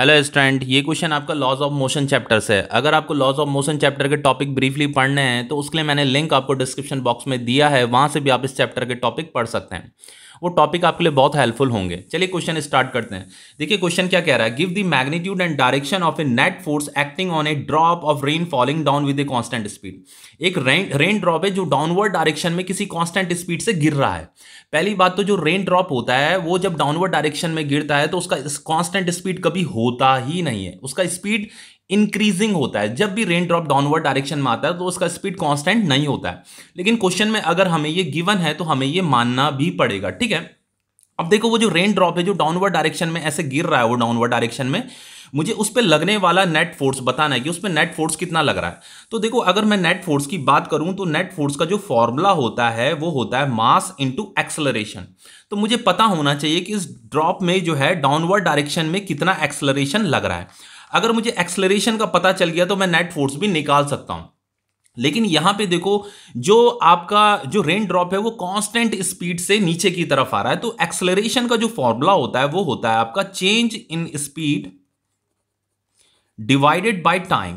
hello student ये question आपका laws of motion chapter से है अगर आपको लॉज ऑफ मोशन चैप्टर के टॉपिक ब्रीफली पढ़ने हैं तो उसके लिए मैंने लिंक आपको डिस्क्रिप्शन बॉक्स में दिया है वहाँ से भी आप इस चैप्टर के टॉपिक पढ़ सकते हैं वो टॉपिक आपके लिए बहुत हेल्पफुल होंगे चलिए क्वेश्चन स्टार्ट करते हैं देखिए क्वेश्चन क्या कह रहा है give the magnitude and direction of a net force acting on a drop of rain falling down with a constant speed एक रेन रेन ड्रॉप है जो डाउनवर्ड डायरेक्शन में किसी कॉन्स्टेंट स्पीड से गिर रहा है पहली बात तो जो रेन ड्रॉप होता है वो जब डाउनवर्ड डायरेक्शन में गिरता है तो उसका कॉन्स्टेंट स्पीड कभी होता ही नहीं है उसका स्पीड इंक्रीजिंग होता है जब भी रेन ड्रॉप डाउनवर्ड डायरेक्शन में आता है तो उसका स्पीड कांस्टेंट नहीं होता है लेकिन क्वेश्चन में अगर हमें ये गिवन है तो हमें ये मानना भी पड़ेगा ठीक है अब देखो वो जो रेन ड्रॉप है जो डाउनवर्ड डायरेक्शन में ऐसे गिर रहा है वो डाउनवर्ड डायरेक्शन में मुझे उस पर लगने वाला नेट फोर्स बताना है कि उस पर नेट फोर्स कितना लग रहा है तो देखो अगर मैं नेट फोर्स की बात करूं तो नेट फोर्स का जो फॉर्मूला होता है वो होता है मास इंटू एक्सलरेशन तो मुझे पता होना चाहिए कि इस ड्रॉप में जो है डाउनवर्ड डायरेक्शन में कितना एक्सलरेशन लग रहा है अगर मुझे एक्सलरेशन का पता चल गया तो मैं नेट फोर्स भी निकाल सकता हूं लेकिन यहां पे देखो जो आपका जो रेन ड्रॉप है वो कांस्टेंट स्पीड से नीचे की तरफ आ रहा है तो एक्सलरेशन का जो फॉर्मूला होता है वो होता है आपका change in speed divided by time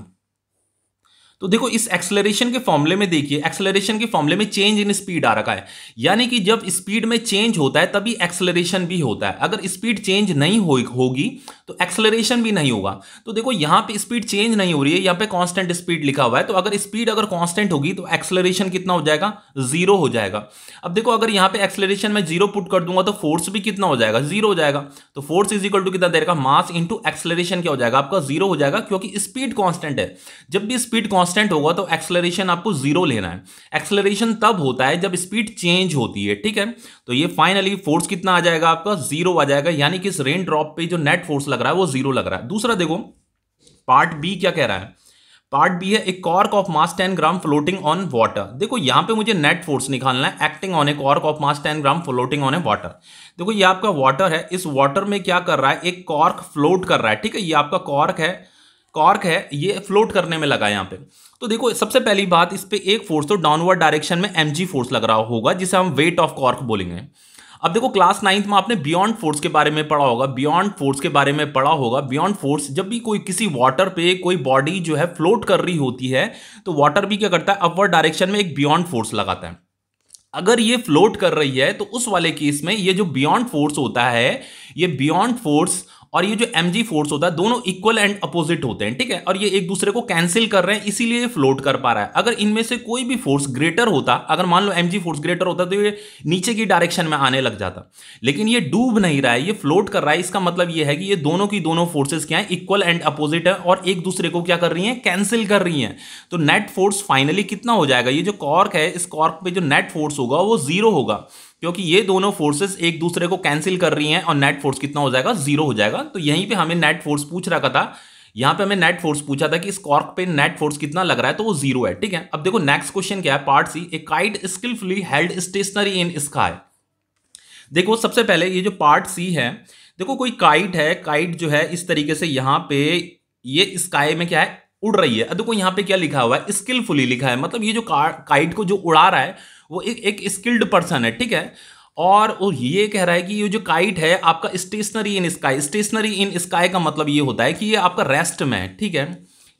तो देखो इस एक्सलरेशन के फॉर्मूले में देखिए एक्सलरेशन के फॉर्मूले में चेंज इन स्पीड आ रखा है यानी कि जब स्पीड में चेंज होता है तभी एक्सलरेशन भी होता है अगर स्पीड चेंज नहीं हो, होगी तो एक्सलरेशन भी नहीं होगा तो देखो यहां पे स्पीड चेंज नहीं हो रही है यहां पे कांस्टेंट स्पीड लिखा हुआ है तो अगर स्पीड अगर कॉन्स्टेंट होगी तो एक्सलरेशन कितना हो जाएगा जीरो हो जाएगा अब देखो अगर यहां पे एक्सलरेशन में जीरो पुट कर दूंगा तो फोर्स भी कितना हो जाएगा जीरो हो जाएगा तो फोर्स इज इक्वल टू कितना देगा मास इंटू एक्सलरेशन क्या हो जाएगा आपका जीरो हो जाएगा क्योंकि स्पीड कॉन्स्टेंट है जब भी स्पीड कॉन्स्टेंट कांस्टेंट होगा तो एक्सलरेशन आपको जीरो लेना है एक्सलरेशन तब होता है जब स्पीड चेंज होती है ठीक है तो ये फाइनली फोर्स कितना आ जाएगा आपका जीरो आ जाएगा यानी कि इस रेन ड्रॉप पे जो नेट फोर्स लग रहा है वो जीरो लग रहा है दूसरा देखो पार्ट बी क्या कह रहा है पार्ट बी है एक cork of mass ten gram floating on water देखो यहाँ पे मुझे नेट फोर्स निकालना है acting on a cork of mass ten gram floating on a water देखो ये आपका वाटर है इस वाटर में क्या कर रहा है एक कॉर्क फ्लोट कर रहा है ठीक है ये आपका कॉर्क है कॉर्क है ये फ्लोट करने में लगा यहाँ पे तो देखो सबसे पहली बात इस पर एक फोर्स तो डाउनवर्ड डायरेक्शन में एम फोर्स लग रहा होगा जिसे हम वेट ऑफ कॉर्क बोलेंगे अब देखो क्लास नाइन्थ में आपने बियॉन्ड फोर्स के बारे में पढ़ा होगा बियॉन्ड फोर्स के बारे में पढ़ा होगा बियॉन्ड फोर्स जब भी कोई किसी वाटर पे कोई बॉडी जो है फ्लोट कर रही होती है तो वाटर भी क्या करता है अपवर्ड डायरेक्शन में एक बियॉन्ड फोर्स लगाता है अगर ये फ्लोट कर रही है तो उस वाले केस में ये जो बियॉन्ड फोर्स होता है ये बियॉन्ड फोर्स और ये जो एम फोर्स होता है दोनों इक्वल एंड अपोजिट होते हैं ठीक है और ये एक दूसरे को कैंसिल कर रहे हैं इसीलिए फ्लोट कर पा रहा है अगर इनमें से कोई भी फोर्स ग्रेटर होता अगर मान लो एम फोर्स ग्रेटर होता तो ये नीचे की डायरेक्शन में आने लग जाता लेकिन ये डूब नहीं रहा है ये फ्लोट कर रहा है इसका मतलब ये है कि ये दोनों की दोनों फोर्सेस क्या है इक्वल एंड अपोजिट है और एक दूसरे को क्या कर रही है कैंसिल कर रही है तो नेट फोर्स फाइनली कितना हो जाएगा ये जो कॉर्क है इस कॉर्क पर जो नेट फोर्स होगा वो जीरो होगा क्योंकि ये दोनों फोर्सेस एक दूसरे को कैंसिल कर रही हैं और नेट फोर्स कितना हो जाएगा जीरो हो जाएगा तो यहीं पे हमें नेट फोर्स पूछ रखा था यहां पे हमें नेट फोर्स पूछा था कि इस कॉर्क पे नेट फोर्स कितना लग रहा है तो वो जीरो है ठीक है अब देखो नेक्स्ट क्वेश्चन क्या है part C a kite skilfully held stationary in sky देखो सबसे पहले ये जो पार्ट सी है देखो कोई काइट है काइट जो है इस तरीके से यहां पे ये स्काई में क्या है उड़ रही है देखो यहां पे क्या लिखा हुआ है स्किलफुली लिखा है मतलब ये जो काइट को जो उड़ा रहा है वो एक एक स्किल्ड पर्सन है ठीक है और वो ये कह रहा है कि ये जो काइट है आपका stationary in sky stationary in sky का मतलब ये होता है कि ये आपका रेस्ट में है ठीक है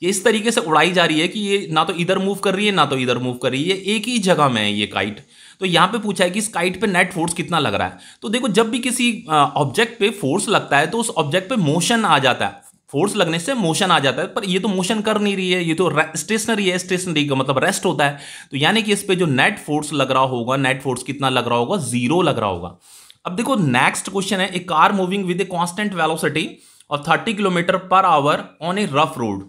ये इस तरीके से उड़ाई जा रही है कि ये ना तो इधर मूव कर रही है ना तो इधर मूव कर रही है एक ही जगह में है ये काइट तो यहाँ पे पूछा है कि इस काइट पे नेट फोर्स कितना लग रहा है तो देखो जब भी किसी ऑब्जेक्ट पे फोर्स लगता है तो उस ऑब्जेक्ट पे मोशन आ जाता है फोर्स लगने से मोशन आ जाता है पर ये तो मोशन कर नहीं रही है ये तो स्टेशनरी है स्टेशनरी का मतलब रेस्ट होता है तो यानी कि इस पर जो नेट फोर्स लग रहा होगा नेट फोर्स कितना लग रहा होगा जीरो लग रहा होगा अब देखो नेक्स्ट क्वेश्चन है a car moving with a constant velocity और 30 kilometre per hour on a rough road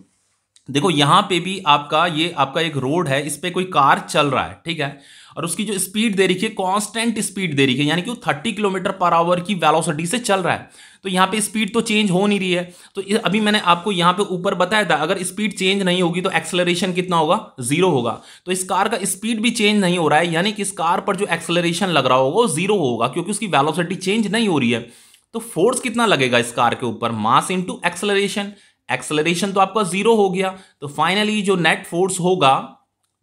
देखो यहाँ पे भी आपका ये आपका एक रोड है इस पर कोई कार चल रहा है ठीक है और उसकी जो स्पीड दे रही है कांस्टेंट स्पीड दे रही है यानी कि वो 30 किलोमीटर पर आवर की वेलोसिटी से चल रहा है तो यहाँ पे स्पीड तो चेंज हो नहीं रही है तो अभी मैंने आपको यहाँ पे ऊपर बताया था अगर स्पीड चेंज नहीं होगी तो एक्सेलरेशन कितना होगा जीरो होगा तो इस कार का स्पीड भी चेंज नहीं हो रहा है यानी कि इस कार पर जो एक्सेलरेशन लग रहा होगा वो जीरो होगा क्योंकि उसकी वेलोसिटी चेंज नहीं हो रही है तो फोर्स कितना लगेगा इस कार के ऊपर मास इंटू एक्सेलरेशन एक्सेलरेशन तो आपका जीरो हो गया तो फाइनली जो नेट फोर्स होगा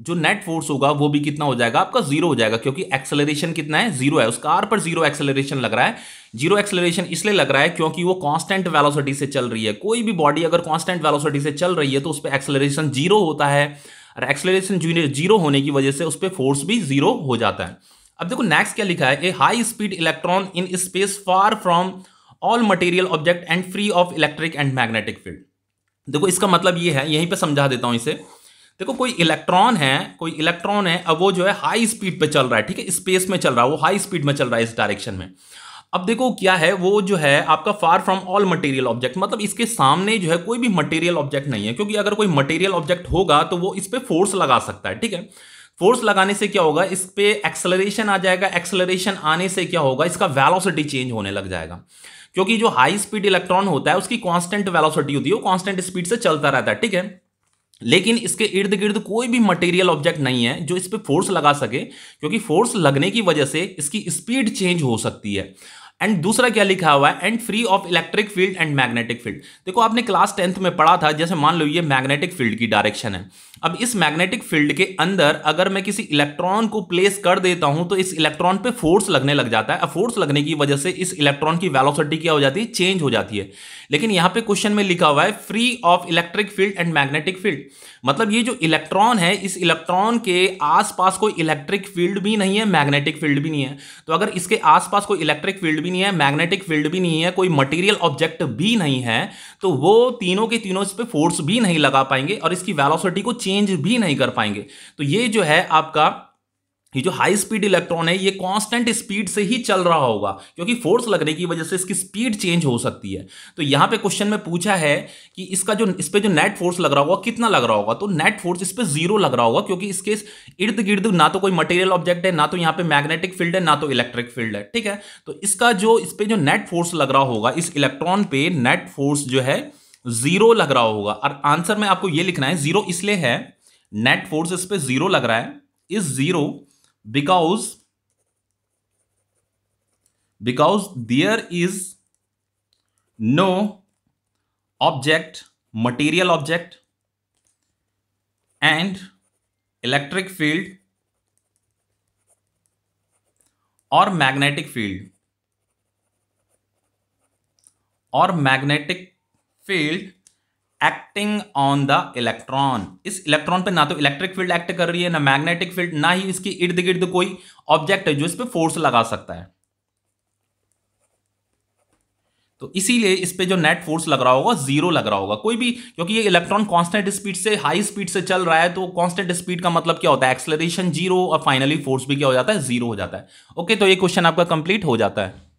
जो नेट फोर्स होगा वो भी कितना हो जाएगा आपका जीरो हो जाएगा क्योंकि एक्सेलरेशन कितना है जीरो है उस कार पर जीरो एक्सेलरेशन लग रहा है जीरो एक्सेलरेशन इसलिए लग रहा है क्योंकि वो कांस्टेंट वेलोसिटी से चल रही है कोई भी बॉडी अगर कांस्टेंट वेलोसिटी से चल रही है तो उस पर एक्सेलरेशन जीरो होता है और एक्सेलरेशन जीरो होने की वजह से उस पर फोर्स भी जीरो हो जाता है अब देखो नेक्स्ट क्या लिखा है a high speed electron in space far from all material object and free of electric and magnetic field देखो इसका मतलब ये है यहीं पे समझा देता हूं इसे देखो कोई इलेक्ट्रॉन है कोई इलेक्ट्रॉन है अब वो जो है हाई स्पीड पे चल रहा है ठीक है स्पेस में चल रहा है वो हाई स्पीड में चल रहा है इस डायरेक्शन में अब देखो क्या है वो जो है आपका far from all material object मतलब इसके सामने जो है कोई भी मटेरियल ऑब्जेक्ट नहीं है क्योंकि अगर कोई मटेरियल ऑब्जेक्ट होगा तो वो इस पर फोर्स लगा सकता है ठीक है फोर्स लगाने से क्या होगा इस पे एक्सलरेशन आ जाएगा एक्सलरेशन आने से क्या होगा इसका वेलोसिटी चेंज होने लग जाएगा क्योंकि जो हाई स्पीड इलेक्ट्रॉन होता है उसकी कांस्टेंट वेलोसिटी होती है वो कांस्टेंट स्पीड से चलता रहता है ठीक है लेकिन इसके इर्द गिर्द कोई भी मटेरियल ऑब्जेक्ट नहीं है जो इस पर फोर्स लगा सके क्योंकि फोर्स लगने की वजह से इसकी स्पीड चेंज हो सकती है एंड दूसरा क्या लिखा हुआ है and free of electric field and magnetic field देखो आपने क्लास टेंथ में पढ़ा था जैसे मान लो ये मैग्नेटिक फील्ड की डायरेक्शन है अब इस मैग्नेटिक फील्ड के अंदर अगर मैं किसी इलेक्ट्रॉन को प्लेस कर देता हूं तो इस इलेक्ट्रॉन पे फोर्स लगने लग जाता है अब फोर्स लगने की वजह से इस इलेक्ट्रॉन की वेलोसिटी क्या हो जाती है चेंज हो जाती है लेकिन यहां पे क्वेश्चन में लिखा हुआ है free of electric field and magnetic field मतलब ये जो इलेक्ट्रॉन है इस इलेक्ट्रॉन के आसपास कोई इलेक्ट्रिक फील्ड भी नहीं है मैग्नेटिक फील्ड भी नहीं है तो अगर इसके आसपास कोई इलेक्ट्रिक फील्ड भी नहीं है मैग्नेटिक फील्ड भी नहीं है कोई मटेरियल ऑब्जेक्ट भी नहीं है तो वो तीनों के तीनों इस पर फोर्स भी नहीं लगा पाएंगे और इसकी वेलोसिटी को चेंज चेंज भी नहीं कर पाएंगे तो ये जो है आपका ये जो हाई स्पीड इलेक्ट्रॉन है ये कांस्टेंट स्पीड से ही चल रहा होगा क्योंकि फोर्स लगने की वजह से इसकी स्पीड चेंज हो सकती है तो यहाँ पे क्वेश्चन में पूछा है कि इसका जो इस पर जो नेट फोर्स लग रहा होगा कितना लग रहा होगा तो नेट फोर्स इस पर जीरो लग रहा होगा क्योंकि इसके इर्द गिर्द ना तो कोई मटेरियल ऑब्जेक्ट है ना तो यहाँ पे मैग्नेटिक फील्ड है ना तो इलेक्ट्रिक फील्ड है ठीक है तो इसका जो इस पर जो नेट फोर्स लग रहा होगा इस इलेक्ट्रॉन पे नेट फोर्स जो है जीरो लग रहा होगा और आंसर में आपको ये लिखना है जीरो इसलिए है नेट फोर्स इस पर जीरो लग रहा है is zero because because there is no object material object and electric field और मैग्नेटिक फील्ड और magnetic field acting on the electron इस इलेक्ट्रॉन पे ना तो इलेक्ट्रिक फील्ड एक्ट कर रही है ना मैग्नेटिक फील्ड ना ही इसकी इर्द गिर्द कोई ऑब्जेक्ट है जो इस पर फोर्स लगा सकता है तो इसीलिए इस पर जो नेट फोर्स लग रहा होगा जीरो लग रहा होगा कोई भी क्योंकि ये इलेक्ट्रॉन कांस्टेंट स्पीड से हाई स्पीड से चल रहा है तो कांस्टेंट स्पीड का मतलब क्या होता है एक्सलरेशन जीरो और फाइनली फोर्स भी क्या हो जाता है जीरो हो जाता है ओके तो ये क्वेश्चन आपका कंप्लीट हो जाता है